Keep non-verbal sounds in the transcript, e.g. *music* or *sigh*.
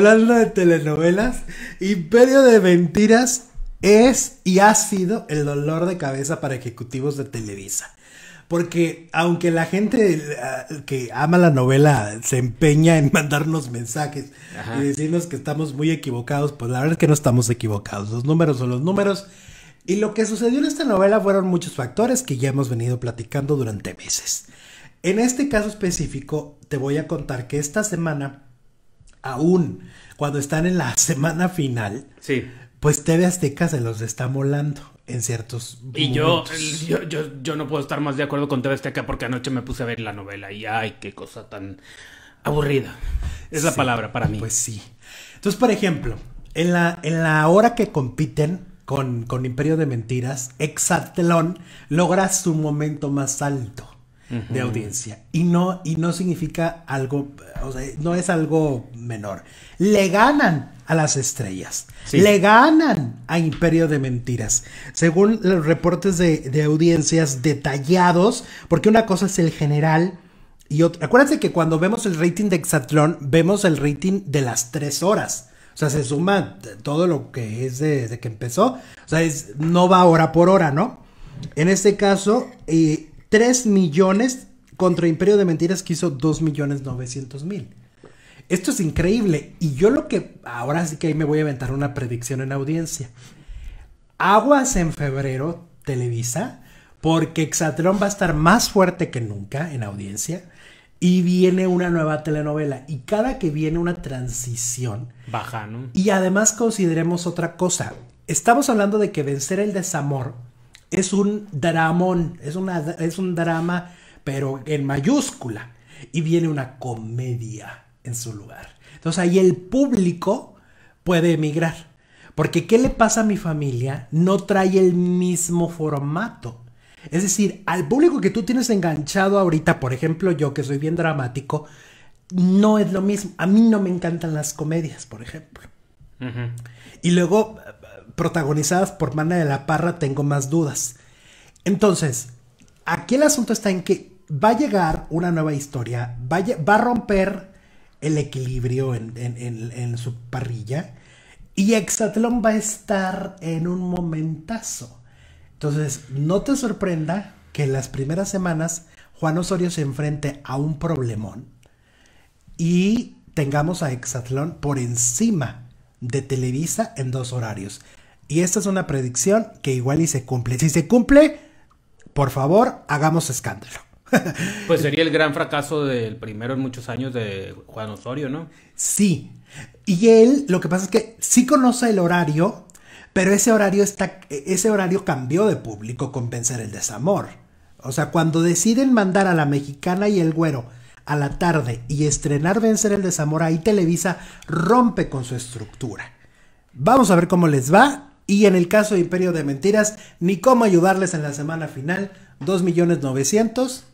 Hablando de telenovelas, Imperio de Mentiras es y ha sido el dolor de cabeza para ejecutivos de Televisa. Porque aunque la gente eh, que ama la novela se empeña en mandarnos mensajes y decirnos que estamos muy equivocados, pues la verdad es que no estamos equivocados. Los números son los números. Y lo que sucedió en esta novela fueron muchos factores que ya hemos venido platicando durante meses. En este caso específico, te voy a contar que esta semana aún cuando están en la semana final, sí. pues TV Azteca se los está molando en ciertos y yo, no puedo estar más de acuerdo con TV Azteca porque anoche me puse a ver la novela y ay, qué cosa tan aburrida. Es la palabra para mí. Pues sí. Entonces, por ejemplo, en la, hora que compiten con, con Imperio de Mentiras, Exatlón logra su momento más alto de audiencia. Y no, y no significa algo, o sea, no es algo menor. Le ganan a las estrellas. Le ganan a Imperio de Mentiras. Según los reportes de, audiencias detallados, porque una cosa es el general, y otra, acuérdense que cuando vemos el rating de Exatlón, vemos el rating de las tres horas. O sea, se suma todo lo que es desde de que empezó. O sea, no va hora por hora, ¿no? En este caso, y eh, 3 millones contra Imperio de Mentiras que hizo 2 millones 900 mil. Esto es increíble. Y yo lo que. Ahora sí que ahí me voy a aventar una predicción en audiencia. Aguas en febrero, Televisa, porque Exatlón va a estar más fuerte que nunca en audiencia. Y viene una nueva telenovela. Y cada que viene una transición. Baja, Y además consideremos otra cosa. Estamos hablando de que vencer el desamor es un dramón, es, una, es un drama, pero en mayúscula. Y viene una comedia en su lugar. Entonces ahí el público puede emigrar. Porque ¿qué le pasa a mi familia? No trae el mismo formato. Es decir, al público que tú tienes enganchado ahorita, por ejemplo yo que soy bien dramático, no es lo mismo. A mí no me encantan las comedias, por ejemplo. Y luego protagonizadas por Mana de la Parra, tengo más dudas. Entonces, aquí el asunto está en que va a llegar una nueva historia, va a, va a romper el equilibrio en, en su parrilla y Exatlón va a estar en un momentazo. Entonces, no te sorprenda que en las primeras semanas Juan Osorio se enfrente a un problemón y tengamos a Exatlón por encima de Televisa en dos horarios. Y esta es una predicción que igual y se cumple. Si se cumple, por favor, hagamos escándalo. *laughs* pues sería el gran fracaso del primero en muchos años de Juan Osorio, ¿no? Sí. Y él, lo que pasa es que sí conoce el horario, pero ese horario está, ese horario cambió de público con Vencer el desamor. O sea, cuando deciden mandar a la mexicana y el güero a la tarde y estrenar Vencer el desamor, ahí Televisa rompe con su estructura. Vamos a ver cómo les va y en el caso de Imperio de Mentiras, ni cómo ayudarles en la semana final, 2.900.000.